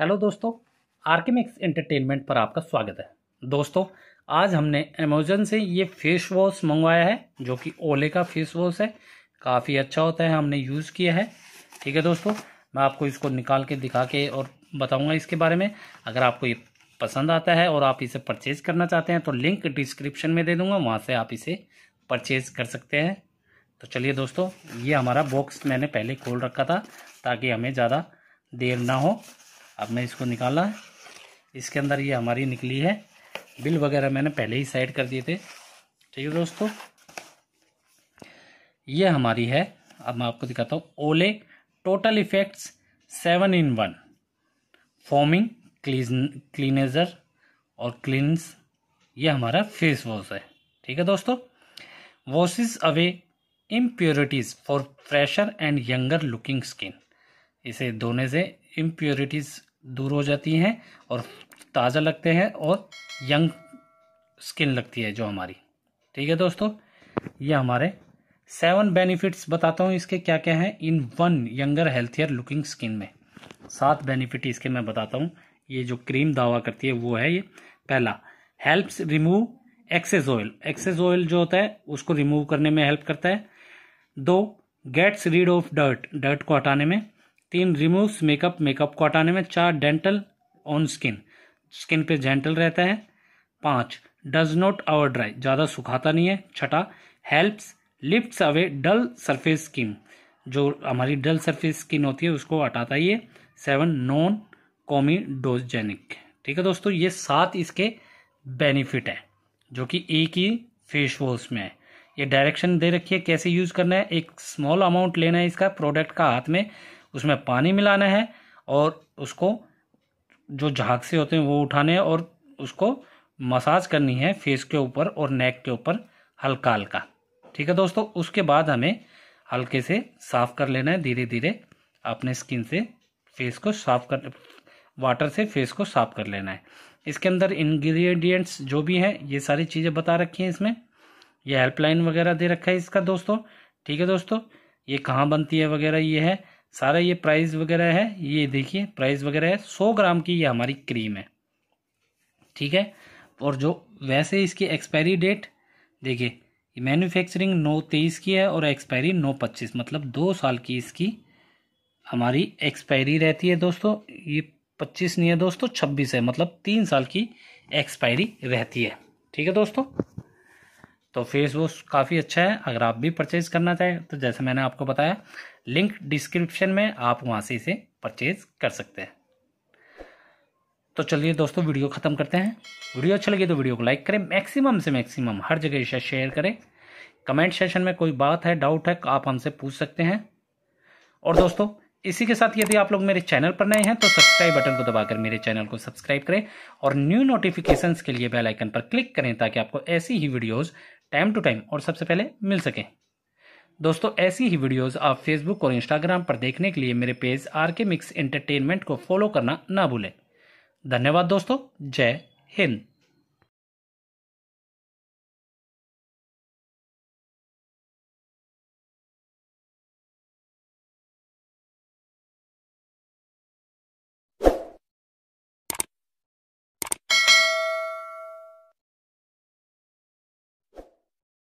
hello दोस्तों आर्किमिक्स entertainment पर आपका स्वागत है दोस्तों आज हमने अमेजोन से ये फेस वॉश मंगवाया है जो कि ओले का फेस वॉश है काफ़ी अच्छा होता है हमने यूज़ किया है ठीक है दोस्तों मैं आपको इसको निकाल के दिखा के और बताऊंगा इसके बारे में अगर आपको ये पसंद आता है और आप इसे परचेज़ करना चाहते हैं तो लिंक डिस्क्रिप्शन में दे दूँगा वहाँ से आप इसे परचेज़ कर सकते हैं तो चलिए दोस्तों ये हमारा बॉक्स मैंने पहले खोल रखा था ताकि हमें ज़्यादा देर ना हो अब मैं इसको निकाला इसके अंदर ये हमारी निकली है बिल वगैरह मैंने पहले ही साइड कर दिए थे ठीक है दोस्तों ये हमारी है अब मैं आपको दिखाता हूँ Olay total effects seven in one foaming cleanser और क्लींस ये हमारा फेस वॉश है ठीक है दोस्तों washes away impurities for fresher and younger looking skin इसे धोने से इम्प्योरिटीज़ दूर हो जाती हैं और ताज़ा लगते हैं और यंग स्किन लगती है जो हमारी ठीक है दोस्तों ये हमारे सेवन बेनिफिट्स बताता हूँ इसके क्या क्या हैं in one younger healthier looking skin में सात बेनिफिट इसके मैं बताता हूँ ये जो क्रीम दावा करती है वो है ये पहला helps remove excess oil excess oil जो होता है उसको रिमूव करने में हेल्प करता है दो gets rid of dirt dirt को हटाने में तीन रिमूव्स मेकअप मेकअप को हटाने में चार डेंटल ऑन स्किन स्किन पे जेंटल रहता है पाँच डज नॉट आवर ड्राई ज़्यादा सुखाता नहीं है छठा helps lifts away dull surface skin जो हमारी डल सरफेस स्किन होती है उसको हटाता ही है सेवन नॉन डोजेनिक ठीक है दोस्तों ये सात इसके बेनिफिट है जो कि एक ही फेस वॉश में है ये डायरेक्शन दे रखी है कैसे यूज़ करना है एक स्मॉल अमाउंट लेना है इसका प्रोडक्ट का हाथ में उसमें पानी मिलाना है और उसको जो से होते हैं वो उठाने हैं और उसको मसाज करनी है फेस के ऊपर और नेक के ऊपर हल्का हल्का ठीक है दोस्तों उसके बाद हमें हल्के से साफ़ कर लेना है धीरे धीरे अपने स्किन से फेस को साफ कर वाटर से फेस को साफ कर लेना है इसके अंदर इंग्रेडिएंट्स जो भी हैं ये सारी चीज़ें बता रखी हैं इसमें ये हेल्पलाइन वगैरह दे रखा है इसका दोस्तों ठीक है दोस्तों ये कहाँ बनती है वगैरह ये है सारा ये प्राइस वगैरह है ये देखिए प्राइस वगैरह है सौ ग्राम की ये हमारी क्रीम है ठीक है और जो वैसे इसकी एक्सपायरी डेट देखिए मैन्युफैक्चरिंग नौ तेईस की है और एक्सपायरी नौ पच्चीस मतलब दो साल की इसकी हमारी एक्सपायरी रहती है दोस्तों ये पच्चीस नहीं है दोस्तों छब्बीस है मतलब तीन साल की एक्सपायरी रहती है ठीक है दोस्तों तो फेस वॉश काफ़ी अच्छा है अगर आप भी परचेज करना चाहें तो जैसे मैंने आपको बताया लिंक डिस्क्रिप्शन में आप वहाँ से इसे परचेज कर सकते हैं तो चलिए दोस्तों वीडियो ख़त्म करते हैं वीडियो अच्छा लगे तो वीडियो को लाइक करें मैक्सिमम से मैक्सिमम हर जगह इसे शेयर करें कमेंट सेशन में कोई बात है डाउट है आप हमसे पूछ सकते हैं और दोस्तों इसी के साथ यदि आप लोग मेरे चैनल पर नए हैं तो सब्सक्राइब बटन को दबाकर मेरे चैनल को सब्सक्राइब करें और न्यू नोटिफिकेशंस के लिए बेल आइकन पर क्लिक करें ताकि आपको ऐसी ही वीडियोस टाइम टू टाइम और सबसे पहले मिल सकें दोस्तों ऐसी ही वीडियोस आप फेसबुक और इंस्टाग्राम पर देखने के लिए मेरे page R K mix entertainment को फॉलो करना ना भूलें धन्यवाद दोस्तों जय हिंद